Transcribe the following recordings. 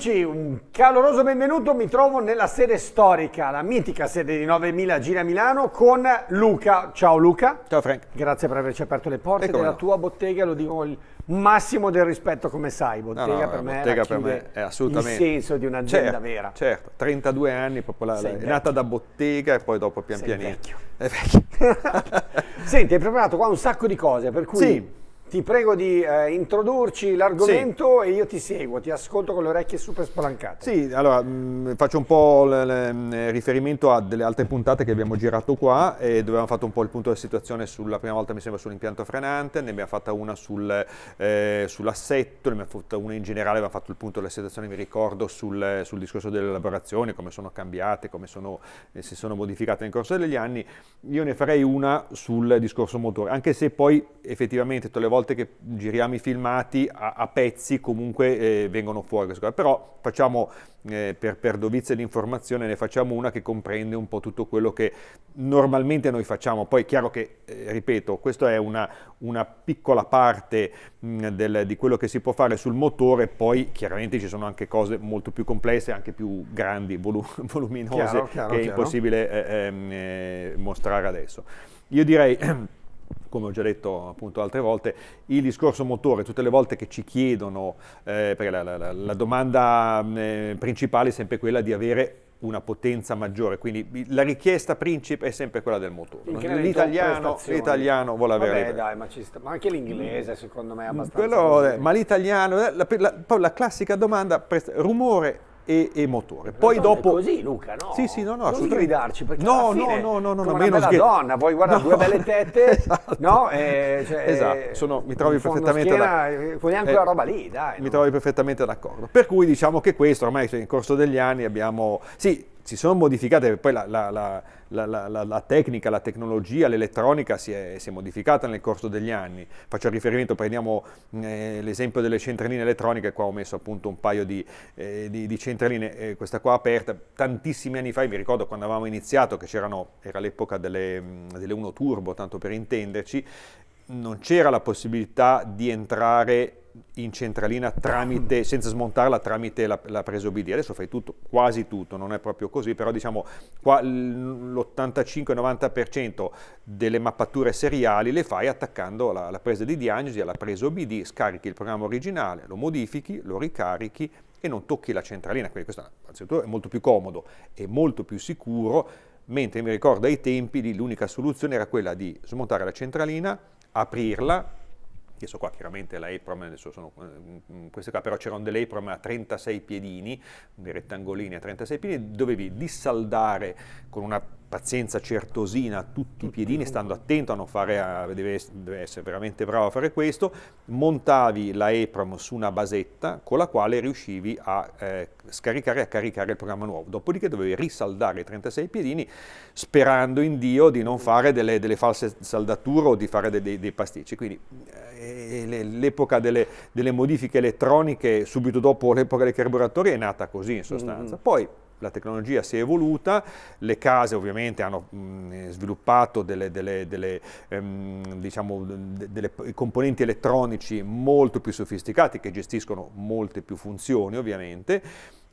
amici, un caloroso benvenuto, mi trovo nella sede storica, la mitica sede di 9000 Gira Milano con Luca. Ciao Luca. Ciao Frank. Grazie per averci aperto le porte della no. tua bottega, lo dico con il massimo del rispetto come sai, bottega no, no, per me bottega per me è assolutamente il senso di un'azienda certo, vera. Certo, 32 anni popolare, è nata da bottega e poi dopo pian Sei pianino. Vecchio. È vecchio. Senti, hai preparato qua un sacco di cose, per cui sì ti prego di eh, introdurci l'argomento sì. e io ti seguo, ti ascolto con le orecchie super spalancate. Sì, allora mh, mm, faccio un po' mm, riferimento a delle altre puntate che abbiamo girato qua e dove abbiamo fatto un po' il punto della situazione sulla prima volta mi sembra sull'impianto frenante, ne abbiamo fatta una sul, eh, sull'assetto, ne abbiamo fatta una in generale, abbiamo fatto il punto della situazione, mi ricordo, sul, sul discorso delle elaborazioni, come sono cambiate, come sono, eh, si sono modificate nel corso degli anni. Io ne farei una sul discorso motore, anche se poi effettivamente tutte le volte volte che giriamo i filmati a, a pezzi comunque eh, vengono fuori però facciamo eh, per, per dovizia di informazione ne facciamo una che comprende un po' tutto quello che normalmente noi facciamo poi è chiaro che eh, ripeto questa è una, una piccola parte mh, mm, del, di quello che si può fare sul motore poi chiaramente ci sono anche cose molto più complesse anche più grandi volu voluminose chiaro, chiaro, che è chiaro. impossibile eh, ehm, eh, mostrare adesso io direi come ho già detto appunto altre volte, il discorso motore, tutte le volte che ci chiedono, eh, perché la, la, la domanda eh, principale è sempre quella di avere una potenza maggiore, quindi la richiesta principe è sempre quella del motore. L'italiano, l'italiano vuole avere... Vabbè, dai, ma, sta, ma, anche l'inglese secondo me è mm, abbastanza... Quello, ma l'italiano, eh, la, la, la classica domanda, rumore e, e motore. Poi dopo... così Luca, no? Sì, sì, no, no, non gridarci, perché no, no, no, no, no, no, meno sghi... donna, vuoi guardare no. due belle tette, esatto. no? Eh, cioè, esatto, Sono, mi trovi perfettamente d'accordo. Vogliamo quella roba lì, dai. Mi trovi perfettamente d'accordo. Per cui diciamo che questo ormai cioè, in corso degli anni abbiamo... Sì, si sono modificate, poi la, la, la, la tecnica, la tecnologia, l'elettronica si è, si è, modificata nel corso degli anni. Faccio riferimento, prendiamo mm, eh, l'esempio delle centraline elettroniche, qua ho messo appunto un paio di, eh, di, di centraline, eh, questa qua aperta, tantissimi anni fa, mi ricordo quando avevamo iniziato, che c'erano, era l'epoca delle, mm, delle 1 Turbo, tanto per intenderci, non c'era la possibilità di entrare in centralina tramite, senza smontarla tramite la, la presa OBD. Adesso fai tutto, quasi tutto, non è proprio così, però diciamo qua l'85-90% delle mappature seriali le fai attaccando la, la presa di diagnosi alla presa OBD, scarichi il programma originale, lo modifichi, lo ricarichi e non tocchi la centralina, quindi questo anzitutto è molto più comodo e molto più sicuro, mentre mi ricordo ai tempi l'unica soluzione era quella di smontare la centralina, aprirla, adesso qua chiaramente la EPROM, adesso sono eh, queste qua, però c'erano delle EPROM a 36 piedini, dei rettangolini a 36 piedini, dovevi dissaldare con una pazienza certosina tutti i piedini, stando attento a non fare, a, deve, deve, essere veramente bravo a fare questo, montavi la EPROM su una basetta con la quale riuscivi a eh, scaricare e a caricare il programma nuovo, dopodiché dovevi risaldare i 36 piedini sperando in Dio di non fare delle, delle false saldature o di fare dei, dei pasticci, quindi eh, eh, l'epoca delle, delle, modifiche elettroniche subito dopo l'epoca dei carburatori è nata così in sostanza. Mm -hmm. Poi la tecnologia si è evoluta, le case ovviamente hanno mm, eh, sviluppato delle, delle, delle, ehm, diciamo, delle, componenti elettronici molto più sofisticati che gestiscono molte più funzioni ovviamente,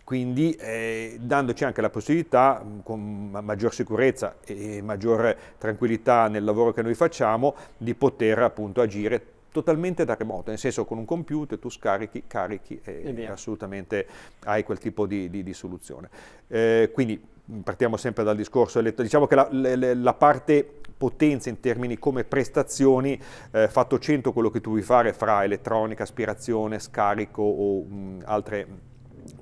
quindi eh, dandoci anche la possibilità mm, con maggior sicurezza e maggior tranquillità nel lavoro che noi facciamo di poter appunto agire totalmente da remoto, nel senso con un computer tu scarichi, carichi e, e assolutamente hai quel tipo di, di, di soluzione. Eh, quindi partiamo sempre dal discorso, diciamo che la, la, la parte potenza in termini come prestazioni, eh, fatto 100 quello che tu vuoi fare fra elettronica, aspirazione, scarico o mh, altre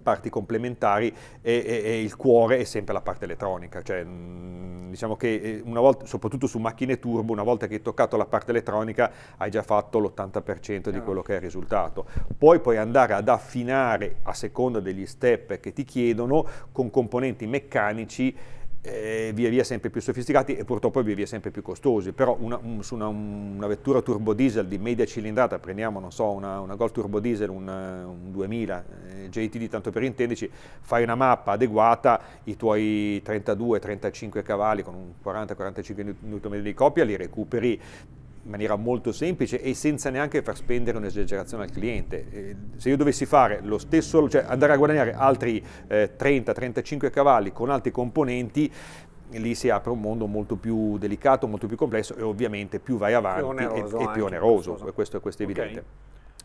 parti complementari e, e, e, il cuore è sempre la parte elettronica, cioè mh, diciamo che eh, volta, soprattutto su macchine turbo, una volta che hai toccato la parte elettronica hai già fatto l'80% di quello che è il risultato. Poi puoi andare ad affinare a seconda degli step che ti chiedono con componenti meccanici eh, via via sempre più sofisticati e purtroppo via via sempre più costosi, però una, un, mm, su una, mm, una, vettura turbo diesel di media cilindrata, prendiamo non so, una, una Gol turbo diesel, un, eh, un 2000 eh, JTD, tanto per intenderci, fai una mappa adeguata, i tuoi 32-35 cavalli con un 40-45 Nm di coppia li recuperi in maniera molto semplice e senza neanche far spendere un'esagerazione al cliente. Se io dovessi fare lo stesso, cioè andare a guadagnare altri eh, 30-35 cavalli con altri componenti, lì si apre un mondo molto più delicato, molto più complesso e ovviamente più vai avanti più e, e, più oneroso, questo, questo, questo è evidente. Okay.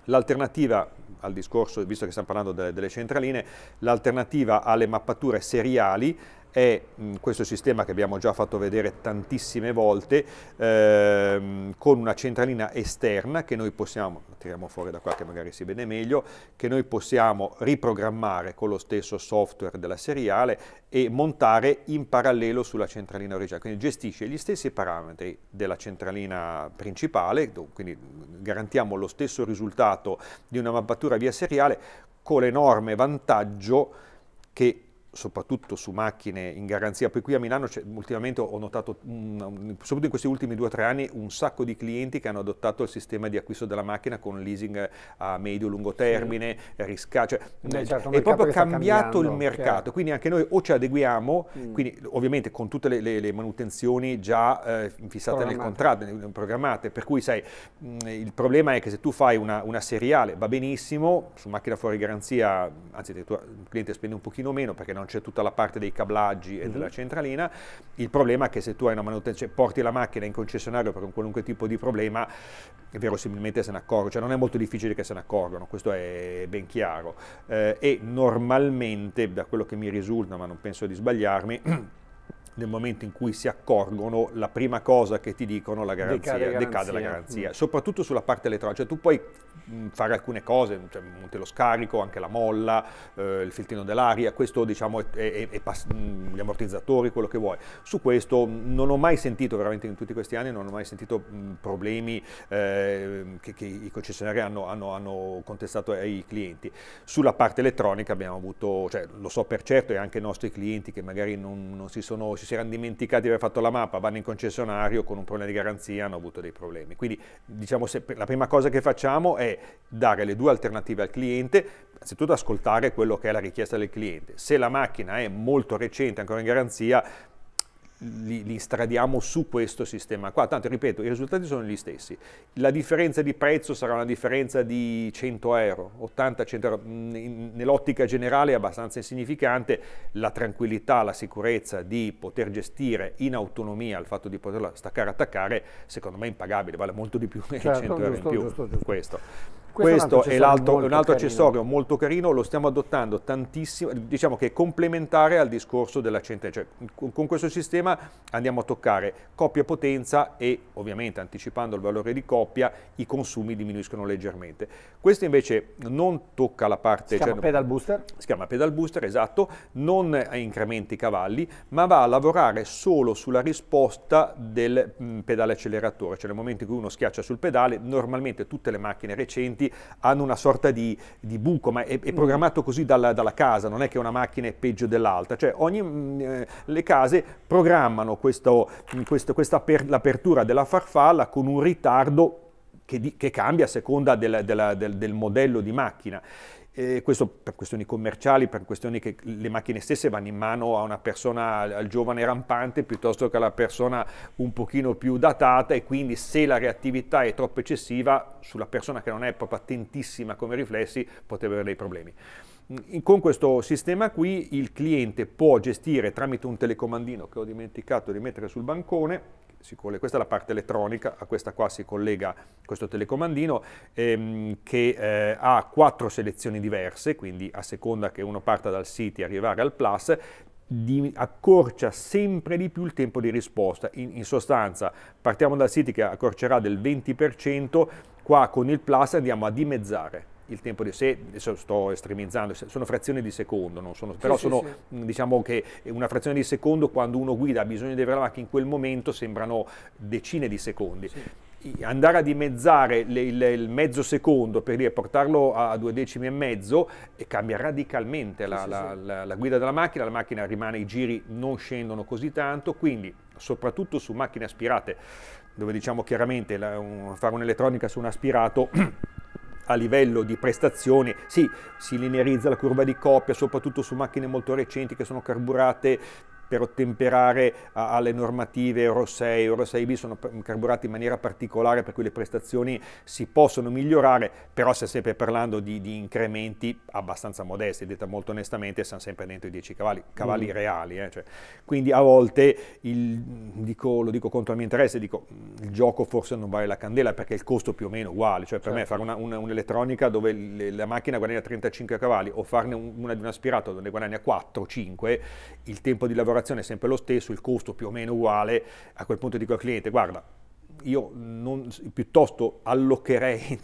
L'alternativa al discorso, visto che stiamo parlando delle, delle centraline, l'alternativa alle mappature seriali è mm, questo sistema che abbiamo già fatto vedere tantissime volte ehm, con una centralina esterna che noi possiamo, tiriamo fuori da qua che magari si vede meglio, che noi possiamo riprogrammare con lo stesso software della seriale e montare in parallelo sulla centralina originale, quindi gestisce gli stessi parametri della centralina principale, quindi mm, garantiamo lo stesso risultato di una mappatura via seriale con l'enorme vantaggio che soprattutto su macchine in garanzia, Poi cui a Milano ultimamente ho notato, mm, soprattutto in questi ultimi due o tre anni, un sacco di clienti che hanno adottato il sistema di acquisto della macchina con leasing a medio-lungo termine, sì. riscatto, cioè, certo, è proprio cambiato il mercato, chiaro. quindi anche noi o ci adeguiamo, mm. quindi ovviamente con tutte le, le, le manutenzioni già eh, fissate nel contratto, programmate, per cui sai, mm, il problema è che se tu fai una, una seriale va benissimo, su macchina fuori garanzia, anzi il cliente spende un pochino meno perché non c'è tutta la parte dei cablaggi e mm-hmm. della mhm. centralina. Il problema è che se tu hai una manutenzione, porti la macchina in concessionario per un qualunque tipo di problema, verosimilmente se ne accorgono, cioè non è molto difficile che se ne accorgono, questo è ben chiaro. Eh, e normalmente, da quello che mi risulta, ma non penso di sbagliarmi, nel momento in cui si accorgono, la prima cosa che ti dicono è la garanzia, decade, la garanzia, decade la garanzia mm. soprattutto sulla parte elettronica, cioè tu puoi Mm, fare alcune cose, cioè monte lo scarico, anche la molla, eh, il filtrino dell'aria, questo diciamo è, è, è pass- mm, gli ammortizzatori, quello che vuoi. Su questo mm, non ho mai sentito, veramente in tutti questi anni, non ho mai sentito mh, problemi eh, che, che, i concessionari hanno, hanno, hanno, contestato ai clienti. Sulla parte elettronica abbiamo avuto, cioè, lo so per certo, e anche i nostri clienti che magari non, non si, sono, si erano dimenticati di aver fatto la mappa, vanno in concessionario con un problema di garanzia, hanno avuto dei problemi. Quindi diciamo se, la prima cosa che facciamo è dare le due alternative al cliente, innanzitutto ascoltare quello che è la richiesta del cliente. Se la macchina è molto recente, ancora in garanzia, li, li stradiamo su questo sistema qua. Tanto, ripeto, i risultati sono gli stessi. La differenza di prezzo sarà una differenza di 100 euro, 80-100 euro. Mm, nell'ottica generale è abbastanza insignificante. La tranquillità, la sicurezza di poter gestire in autonomia il fatto di poterla staccare e attaccare, secondo me è impagabile, vale molto di più certo, 100 euro in più giusto, giusto. questo. Questo, è, un altro, è un altro accessorio molto carino, lo stiamo adottando tantissimo, diciamo che è complementare al discorso della centrale, cioè con questo sistema andiamo a toccare coppia potenza e ovviamente anticipando il valore di coppia i consumi diminuiscono leggermente. Questo invece non tocca la parte... Si cioè, chiama cioè, pedal booster? Si chiama pedal booster, esatto, non incrementa i cavalli, ma va a lavorare solo sulla risposta del mh, pedale acceleratore, cioè nel momento in cui uno schiaccia sul pedale, normalmente tutte le macchine recenti componenti hanno una sorta di, di buco, ma è, è mm-hmm. programmato così dalla, dalla, casa, non è che una macchina è peggio dell'altra, cioè ogni, mm, eh, le case programmano questo, mm, questo, questa per, l'apertura della farfalla con un ritardo che, di, che, cambia a seconda del, del, del, del, modello di macchina. Eh, questo per questioni commerciali, per questioni che le macchine stesse vanno in mano a una persona, al giovane rampante, piuttosto che alla persona un pochino più datata e quindi se la reattività è troppo eccessiva, sulla persona che non è proprio attentissima come riflessi, potrebbe avere dei problemi. Mm, con questo sistema qui il cliente può gestire tramite un telecomandino che ho dimenticato di mettere sul bancone, questa è la parte elettronica, a questa qua si collega questo telecomandino ehm, che eh, ha quattro selezioni diverse, quindi a seconda che uno parta dal City e arrivare al Plus, di, accorcia sempre di più il tempo di risposta. In, in sostanza, partiamo dal City che accorcerà del 20%, qua con il Plus andiamo a dimezzare il tempo di sé, adesso sto estremizzando, sono frazioni di secondo, non sono, però sì, sono sì, mm, diciamo che una frazione di secondo quando uno guida ha bisogno di avere la macchina in quel momento sembrano decine di secondi. Andare a dimezzare le, le, il mezzo secondo per dire, portarlo a, due decimi e mezzo e eh, cambia radicalmente la, la, la, la guida della macchina, la macchina rimane, i giri non scendono così tanto, quindi soprattutto su macchine aspirate dove diciamo chiaramente la, un, fare un'elettronica su un aspirato a livello di prestazione, sì, si linearizza la curva di coppia, soprattutto su macchine molto recenti che sono carburate per ottemperare alle normative Euro 6, Euro 6B sono carburati in maniera particolare per cui le prestazioni si possono migliorare, però si è sempre parlando di, di incrementi abbastanza modesti, detta molto onestamente siamo sempre dentro i 10 cavalli, cavalli mm. reali, eh, cioè. quindi a volte il, dico, lo dico contro il mio interesse, dico il gioco forse non vale la candela perché il costo più o meno è uguale, cioè per certo. me fare una, una, un'elettronica dove le, la macchina guadagna 35 cavalli o farne un, una di un aspirato dove ne guadagna 4, 5, il tempo di lavorazione è sempre lo stesso, il costo più o meno uguale, a quel punto dico al cliente guarda io non, piuttosto allocherei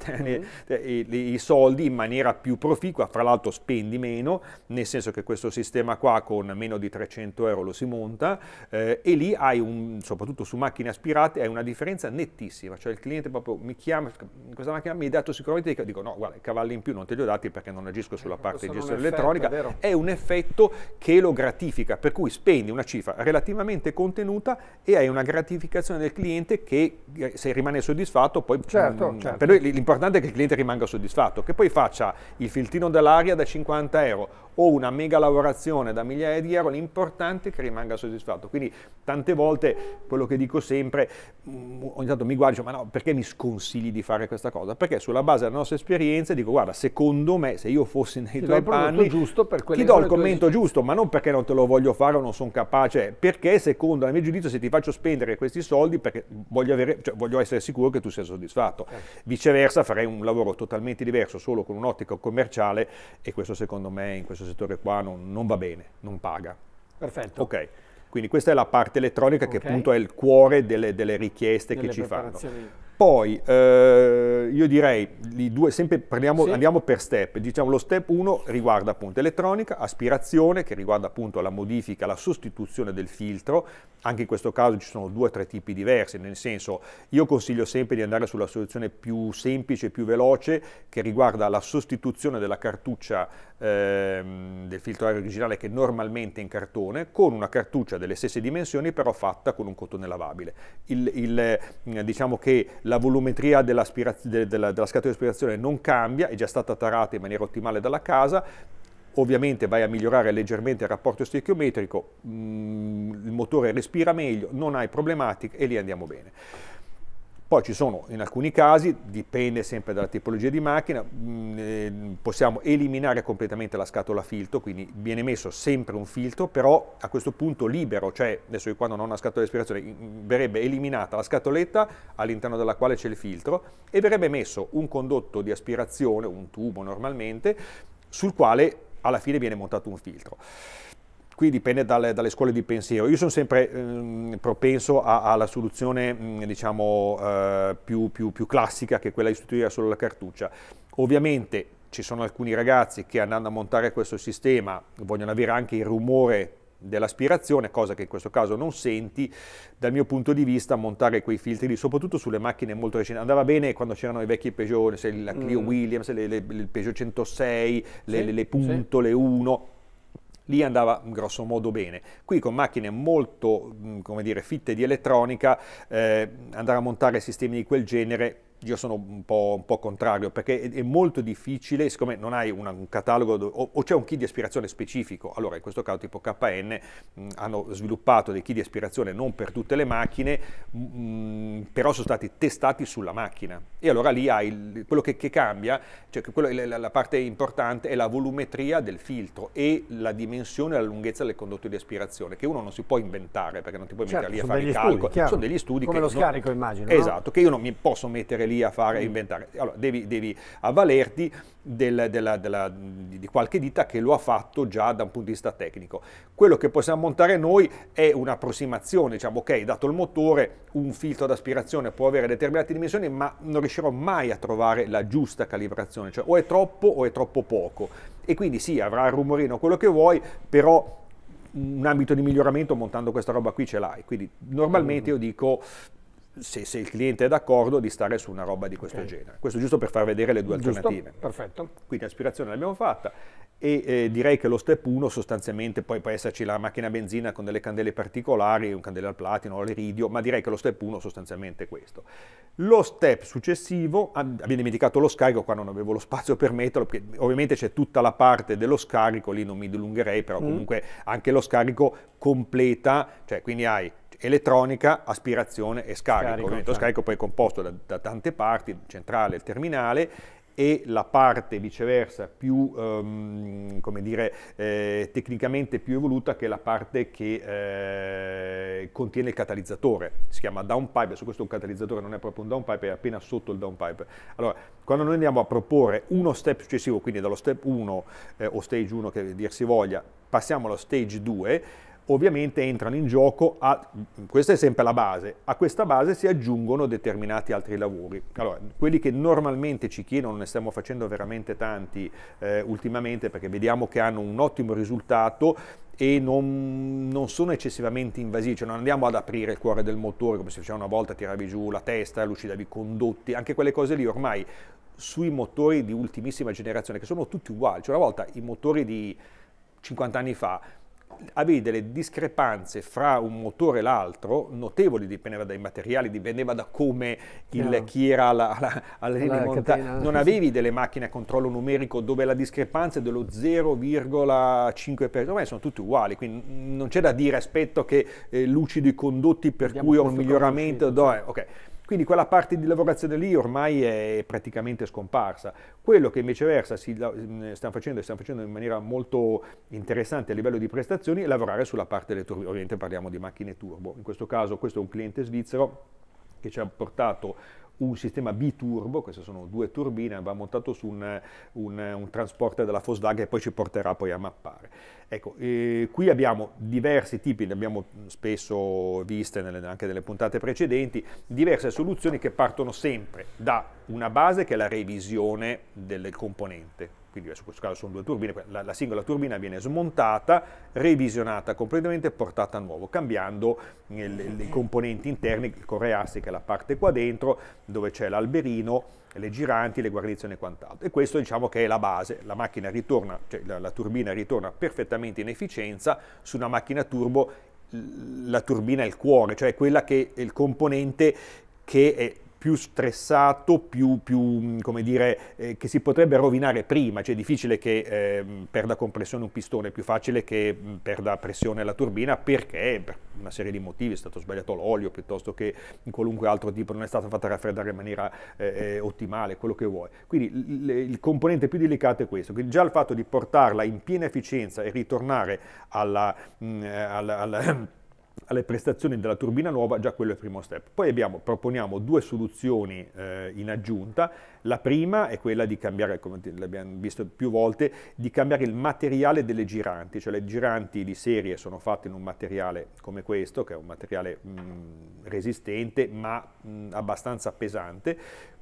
mm-hmm. i soldi in maniera più proficua, fra l'altro spendi meno, nel senso che questo sistema qua con meno di 300 euro lo si monta eh, e lì hai, un, soprattutto su macchine aspirate, hai una differenza nettissima, cioè il cliente proprio mi chiama, questa macchina mi ha dato sicuramente, dico no guarda i cavalli in più non te li ho dati perché non agisco sulla eh, parte di gestione elettronica, effetto, è, è un effetto che lo gratifica, per cui spendi una cifra relativamente contenuta e hai una gratificazione del cliente che eh, se rimane soddisfatto, poi certo, mh, mm, certo. per noi l'importante è che il cliente rimanga soddisfatto, che poi faccia il filtrino dell'aria da 50 euro o una mega lavorazione da migliaia di euro, l'importante è che rimanga soddisfatto. Quindi tante volte quello che dico sempre, mh, mm, ogni tanto mi guardo e dico ma no, perché mi sconsigli di fare questa cosa? Perché sulla base della nostra esperienza dico guarda, secondo me se io fossi nei ti tuoi panni per ti do il commento giusto, ma non perché non te lo voglio fare o non sono capace, perché secondo il mio giudizio se ti faccio spendere questi soldi perché voglio avere sapere, cioè, voglio essere sicuro che tu sia soddisfatto. Certo. Viceversa farei un lavoro totalmente diverso, solo con un'ottica commerciale e questo secondo me in questo settore qua non, non va bene, non paga. Perfetto. Ok. Quindi questa è la parte elettronica okay. che appunto è il cuore delle, delle richieste delle che ci fanno. Poi eh, io direi, due, sempre prendiamo, sì. andiamo per step, diciamo lo step 1 riguarda appunto elettronica, aspirazione che riguarda appunto la modifica, la sostituzione del filtro, anche in questo caso ci sono due o tre tipi diversi, nel senso io consiglio sempre di andare sulla soluzione più semplice, più veloce che riguarda la sostituzione della cartuccia ehm, del filtro aereo originale che è normalmente in cartone, con una cartuccia delle stesse dimensioni però fatta con un cotone lavabile. Il, il, eh, diciamo che la volumetria della, della, della scatola di aspirazione non cambia, è già stata tarata in maniera ottimale dalla casa, ovviamente vai a migliorare leggermente il rapporto stoichiometrico, mm, il motore respira meglio, non hai problematiche e lì andiamo bene. Poi ci sono in alcuni casi, dipende sempre dalla tipologia di macchina, mm, eh, possiamo eliminare completamente la scatola filtro, quindi viene messo sempre un filtro, però a questo punto libero, cioè adesso io quando non ho una scatola di aspirazione mm, verrebbe eliminata la scatoletta all'interno della quale c'è il filtro e verrebbe messo un condotto di aspirazione, un tubo normalmente, sul quale alla fine viene montato un filtro qui dipende dalle, dalle, scuole di pensiero. Io sono sempre ehm, propenso a, alla soluzione mh, mm, diciamo, eh, più, più, più, classica che è quella di istituire solo la cartuccia. Ovviamente ci sono alcuni ragazzi che andando a montare questo sistema vogliono avere anche il rumore dell'aspirazione, cosa che in questo caso non senti, dal mio punto di vista montare quei filtri lì, soprattutto sulle macchine molto recenti, andava bene quando c'erano i vecchi Peugeot, la Clio mm. Williams, le, le, il Peugeot 106, le, le Punto, sì. le 1, lì andava grosso modo bene. Qui con macchine molto, mm, come dire, fitte di elettronica, eh, andare a montare sistemi di quel genere io sono un po', un po', contrario perché è, molto difficile, siccome non hai una, un catalogo do, o, o c'è un key di aspirazione specifico, allora in questo caso tipo KN mh, hanno sviluppato dei key di aspirazione non per tutte le macchine, mh, però sono stati testati sulla macchina e allora lì hai il, quello che, che, cambia, cioè quello, la, la, parte importante è la volumetria del filtro e la dimensione e la lunghezza del condotto di aspirazione che uno non si può inventare perché non ti puoi certo, mettere lì a fare i calcoli, sono degli studi. Come lo non, scarico immagino. Esatto, no? che io non mi posso mettere lì lì a fare, a mm. inventare. Allora, devi, devi avvalerti del, della, della, di qualche ditta che lo ha fatto già da un punto di vista tecnico. Quello che possiamo montare noi è un'approssimazione, diciamo, ok, dato il motore, un filtro d'aspirazione può avere determinate dimensioni, ma non riuscirò mai a trovare la giusta calibrazione, cioè o è troppo o è troppo poco. E quindi sì, avrà il rumorino, quello che vuoi, però un ambito di miglioramento montando questa roba qui ce l'hai. Quindi normalmente mm. io dico se, se, il cliente è d'accordo, di stare su una roba di questo okay. genere. Questo giusto per far vedere le due giusto, alternative. Perfetto. Quindi aspirazione l'abbiamo fatta e eh, direi che lo step 1 sostanzialmente poi può esserci la macchina a benzina con delle candele particolari, un candela al platino, all'iridio, ma direi che lo step 1 sostanzialmente è questo. Lo step successivo, abbiamo dimenticato lo scarico, qua non avevo lo spazio per metterlo, perché ovviamente c'è tutta la parte dello scarico, lì non mi dilungherei, però mm. comunque mm. anche lo scarico completa, cioè quindi hai elettronica, aspirazione e scarico. scarico il movimento scarico poi è composto da, da tante parti, il centrale, il terminale e la parte viceversa più, um, come dire, eh, tecnicamente più evoluta che è la parte che eh, contiene il catalizzatore, si chiama downpipe, su questo un catalizzatore non è proprio un downpipe, è appena sotto il downpipe. Allora, quando noi andiamo a proporre uno step successivo, quindi dallo step 1 eh, o stage 1 che dir si voglia, passiamo allo stage 2, ovviamente entrano in gioco, a, questa è sempre la base, a questa base si aggiungono determinati altri lavori. Allora, quelli che normalmente ci chiedono, ne stiamo facendo veramente tanti eh, ultimamente perché vediamo che hanno un ottimo risultato e non, non sono eccessivamente invasivi, cioè non andiamo ad aprire il cuore del motore come si faceva una volta, tiravi giù la testa, lucidavi i condotti, anche quelle cose lì ormai sui motori di ultimissima generazione che sono tutti uguali, cioè una volta i motori di 50 anni fa avevi delle discrepanze fra un motore e l'altro notevoli, dipendeva dai materiali, dipendeva da come il, no. chi era alla, alla, alla, alla monta- non avevi delle macchine a controllo numerico dove la discrepanza è dello 0,5%, ormai sono tutti uguali, quindi non c'è da dire aspetto che eh, lucidi i condotti per Abbiamo cui ho un miglioramento, do, okay. Quindi quella parte di lavorazione lì ormai è praticamente scomparsa. Quello che viceversa stiamo mm, facendo e stiamo facendo in maniera molto interessante a livello di prestazioni è lavorare sulla parte del turbo, ovviamente parliamo di macchine turbo. In questo caso questo è un cliente svizzero che ci ha portato un sistema biturbo, queste sono due turbine, va montato su un, un, un transporter della Volkswagen e poi ci porterà poi a mappare. Ecco, qui abbiamo diversi tipi, ne abbiamo spesso viste nelle, anche nelle puntate precedenti, diverse soluzioni che partono sempre da una base che è la revisione del componente quindi in eh, questo caso sono due turbine, la, la, singola turbina viene smontata, revisionata completamente e portata a nuovo, cambiando i eh, componenti interni, il core che è la parte qua dentro, dove c'è l'alberino, le giranti, le guarnizioni e quant'altro. E questo diciamo che è la base, la macchina ritorna, cioè la, la turbina ritorna perfettamente in efficienza, su una macchina turbo la turbina è il cuore, cioè quella che è il componente che è più stressato, più, più mm, come dire, eh, che si potrebbe rovinare prima, cioè è difficile che eh, perda compressione un pistone, è più facile che mm, perda pressione la turbina perché per una serie di motivi è stato sbagliato l'olio piuttosto che in qualunque altro tipo, non è stata fatta raffreddare in maniera eh, eh ottimale, quello che vuoi. Quindi il, il componente più delicato è questo, quindi già il fatto di portarla in piena efficienza e ritornare alla... Mh, mm, eh, alla, alla alle prestazioni della turbina nuova, già quello è il primo step. Poi abbiamo, proponiamo due soluzioni eh, in aggiunta. La prima è quella di cambiare, come l'abbiamo visto più volte, di cambiare il materiale delle giranti, cioè le giranti di serie sono fatte in un materiale come questo, che è un materiale mh, mm, resistente ma mh, mm, abbastanza pesante,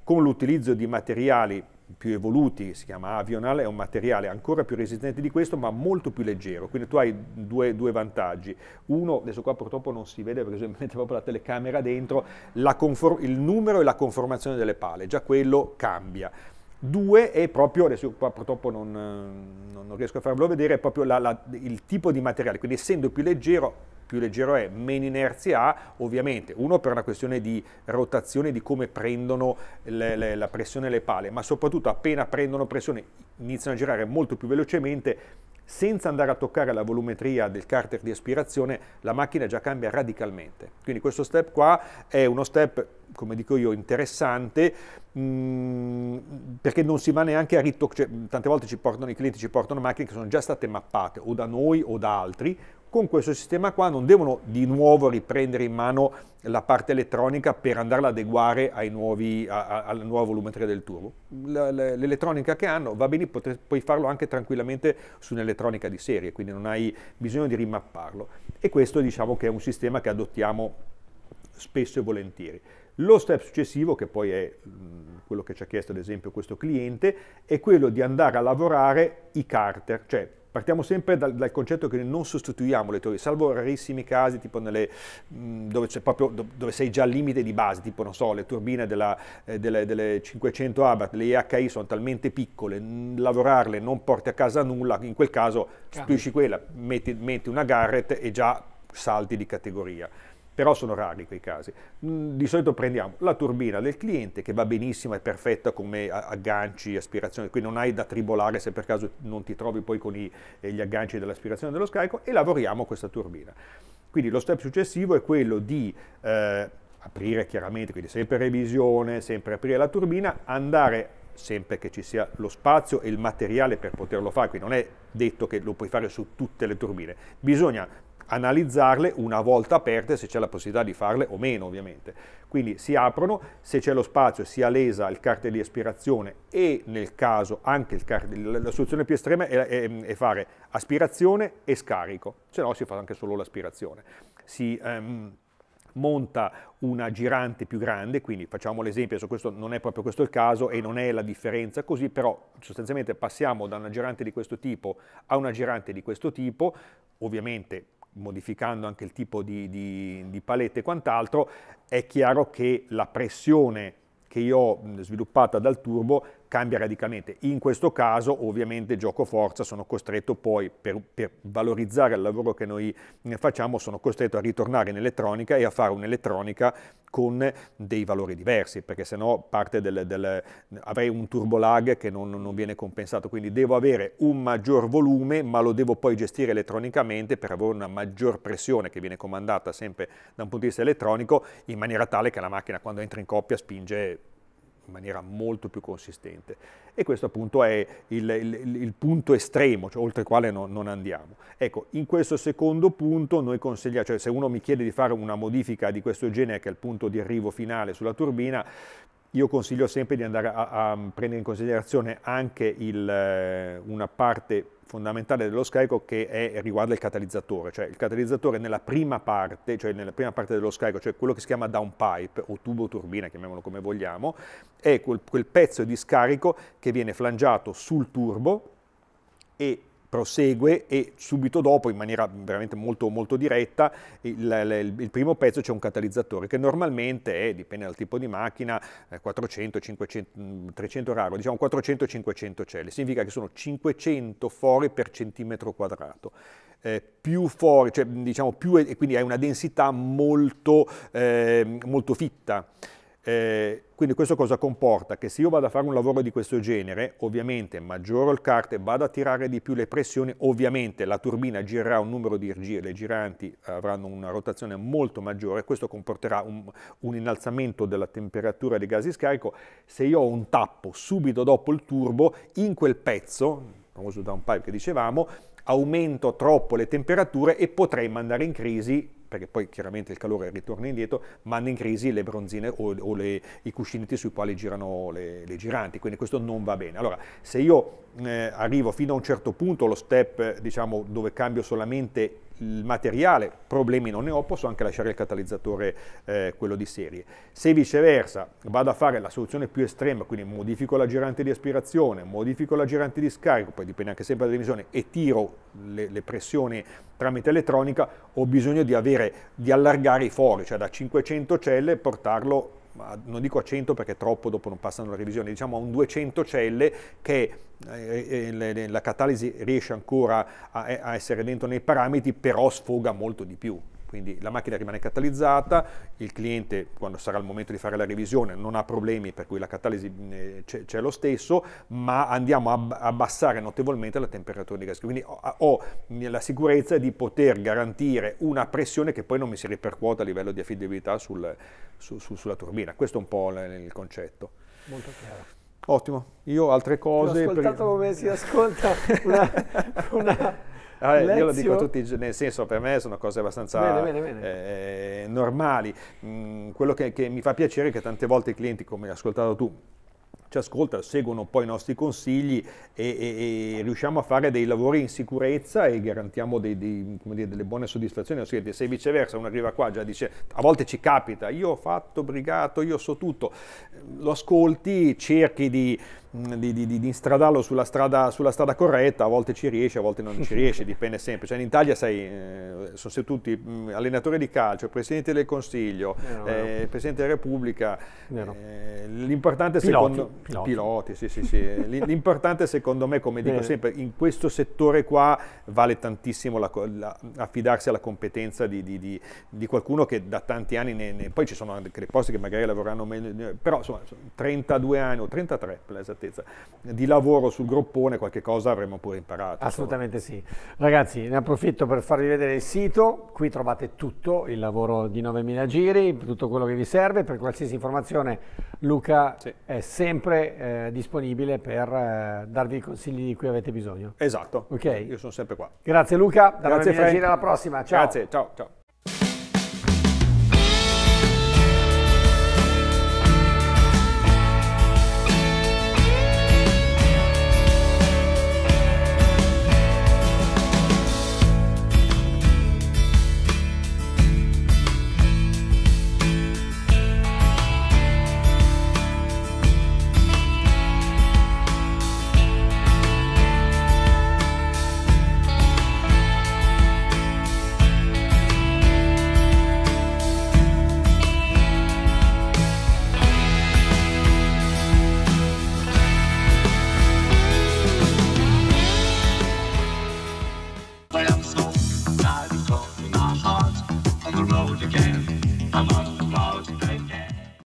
con l'utilizzo di materiali più evoluti, si chiama Avional, è un materiale ancora più resistente di questo, ma molto più leggero. Quindi tu hai due, due vantaggi. Uno, adesso qua purtroppo non si vede perché se mette proprio la telecamera dentro, la il numero e la conformazione delle pale, già quello cambia. Due è proprio, adesso qua purtroppo non, non, riesco a farvelo vedere, è proprio la, la, il tipo di materiale, quindi essendo più leggero, più leggero è, meno inerzia ha, ovviamente, uno per una questione di rotazione, di come prendono le, le, la pressione le pale, ma soprattutto appena prendono pressione iniziano a girare molto più velocemente senza andare a toccare la volumetria del carter di aspirazione, la macchina già cambia radicalmente. Quindi questo step qua è uno step, come dico io, interessante, mh, mm, perché non si va neanche a ritoccare, cioè, tante volte ci portano, i clienti ci portano macchine che sono già state mappate o da noi o da altri, con questo sistema qua non devono di nuovo riprendere in mano la parte elettronica per andarla ad adeguare nuovi, a, a, alla nuova volumetria del turbo. L'elettronica che hanno va bene, potre, puoi farlo anche tranquillamente su un'elettronica di serie, quindi non hai bisogno di rimapparlo. E questo diciamo che è un sistema che adottiamo spesso e volentieri. Lo step successivo, che poi è quello che ci ha chiesto ad esempio questo cliente, è quello di andare a lavorare i carter, cioè Partiamo sempre dal, dal, concetto che non sostituiamo le teorie, salvo rarissimi casi, tipo nelle, mh, dove, proprio, dove, sei già al limite di base, tipo non so, le turbine della, eh, delle, delle, 500 Abarth, le IHI sono talmente piccole, lavorarle non porti a casa nulla, in quel caso Cambi. quella, metti, metti una Garrett e già salti di categoria però sono rari quei casi. Mm, di solito prendiamo la turbina del cliente che va benissimo, è perfetta come agganci, aspirazione, qui non hai da tribolare se per caso non ti trovi poi con i, eh, gli agganci dell'aspirazione dello scarico e lavoriamo questa turbina. Quindi lo step successivo è quello di eh, aprire chiaramente, quindi sempre revisione, sempre aprire la turbina, andare sempre che ci sia lo spazio e il materiale per poterlo fare, quindi non è detto che lo puoi fare su tutte le turbine, bisogna analizzarle una volta aperte se c'è la possibilità di farle o meno ovviamente. Quindi si aprono, se c'è lo spazio si alesa il cartello di aspirazione e nel caso anche il cartello, la soluzione più estrema è, è, è fare aspirazione e scarico, se no si fa anche solo l'aspirazione. Si ehm, monta una girante più grande, quindi facciamo l'esempio, adesso questo non è proprio questo il caso e non è la differenza così, però sostanzialmente passiamo da una girante di questo tipo a una girante di questo tipo, ovviamente modificando anche il tipo di, di, di palette e quant'altro, è chiaro che la pressione che io ho sviluppata dal turbo cambia radicalmente. In questo caso ovviamente gioco forza sono costretto poi per, per valorizzare il lavoro che noi eh, facciamo sono costretto a ritornare in elettronica e a fare un'elettronica con dei valori diversi perché sennò parte del, del, avrei un turbo lag che non, non viene compensato quindi devo avere un maggior volume ma lo devo poi gestire elettronicamente per avere una maggior pressione che viene comandata sempre da un punto di vista elettronico in maniera tale che la macchina quando entra in coppia spinge in maniera molto più consistente. E questo appunto è il, il, il punto estremo, cioè, oltre il quale no, non andiamo. Ecco, in questo secondo punto noi consigliamo, cioè se uno mi chiede di fare una modifica di questo genere che è il punto di arrivo finale sulla turbina, io consiglio sempre di andare a, a prendere in considerazione anche il, eh, una parte fondamentale dello scarico che è, riguarda il catalizzatore, cioè il catalizzatore nella prima parte, cioè nella prima parte dello scarico, cioè quello che si chiama downpipe o tubo turbina, chiamiamolo come vogliamo, è quel, quel pezzo di scarico che viene flangiato sul turbo e prosegue e subito dopo, in maniera veramente molto, molto diretta, il, il, primo pezzo c'è un catalizzatore che normalmente è, dipende dal tipo di macchina, 400, 500, 300 raro, diciamo 400-500 celli, significa che sono 500 fori per centimetro quadrato. Eh, più fori, cioè, diciamo più, e quindi è una densità molto, eh, molto fitta. Eh, quindi questo cosa comporta? Che se io vado a fare un lavoro di questo genere, ovviamente maggiore il carte, vado a tirare di più le pressioni, ovviamente la turbina girerà un numero di giri, le giranti avranno una rotazione molto maggiore, questo comporterà un, un innalzamento della temperatura dei gas di scarico. Se io ho un tappo subito dopo il turbo, in quel pezzo, il famoso downpipe che dicevamo, aumento troppo le temperature e potrei mandare in crisi perché poi chiaramente il calore ritorna indietro, vanno in crisi le bronzine o, o le, i cuscinetti sui quali girano le, le, giranti, quindi questo non va bene. Allora, se io eh, arrivo fino a un certo punto, lo step diciamo, dove cambio solamente il materiale, problemi non ne ho, posso anche lasciare il catalizzatore eh, quello di serie. Se viceversa vado a fare la soluzione più estrema, quindi modifico la girante di aspirazione, modifico la girante di scarico, poi dipende anche sempre dalla dimensione, e tiro le, le pressioni tramite elettronica, ho bisogno di, avere, di allargare i fori, cioè da 500 celle portarlo non dico a 100 perché troppo dopo non passano la revisione, diciamo a un 200 celle che eh, eh la catalisi riesce ancora a, eh, a essere dentro nei parametri, però sfoga molto di più. Quindi la macchina rimane catalizzata, il cliente quando sarà il momento di fare la revisione non ha problemi per cui la catalisi eh, c'è lo stesso, ma andiamo a abbassare notevolmente la temperatura di gas. Quindi ho la sicurezza di poter garantire una pressione che poi non mi si ripercuota a livello di affidabilità sul, su, su, sulla turbina. Questo è un po' il concetto. Molto chiaro. Ottimo, io altre cose... Ho ascoltato per... come si ascolta una... una... Vabbè, ah, eh, io lo dico tutti, cioè, nel senso per me sono cose abbastanza bene, bene, bene. Eh, normali. Mm, quello che, che mi fa piacere è che tante volte i clienti, come hai ascoltato tu, ci ascoltano, seguono poi i nostri consigli e, e, e, riusciamo a fare dei lavori in sicurezza e garantiamo dei, dei, dire, delle buone soddisfazioni. Se viceversa uno arriva qua già dice, a volte ci capita, io ho fatto brigato, io so tutto, lo ascolti, cerchi di Mm, di, di, di instradarlo sulla strada, sulla strada, corretta, a volte ci riesce, a volte non ci riesce, dipende sempre. Cioè in Italia sai, eh, sono tutti mh, mm, allenatore di calcio, presidente del Consiglio, no, eh, no. Eh, presidente della Repubblica. eh, l'importante piloti, secondo piloti, piloti sì, sì, sì. l'importante secondo me, come dico eh. sempre, in questo settore qua vale tantissimo la, la, affidarsi alla competenza di, di, qualcuno che da tanti anni ne, ne, poi ci sono anche dei posti che magari lavorano meglio, però insomma 32 anni o 33 per l'esattezza certezza, di lavoro sul groppone qualche cosa avremmo pure imparato. Assolutamente insomma. sì. Ragazzi, ne approfitto per farvi vedere il sito, qui trovate tutto, il lavoro di 9000 giri, tutto quello che vi serve, per qualsiasi informazione Luca sì. è sempre eh, disponibile per eh, darvi i consigli di cui avete bisogno. Esatto, okay. io sono sempre qua. Grazie Luca, da Grazie Frank. Giri alla prossima, ciao. Grazie, ciao. ciao.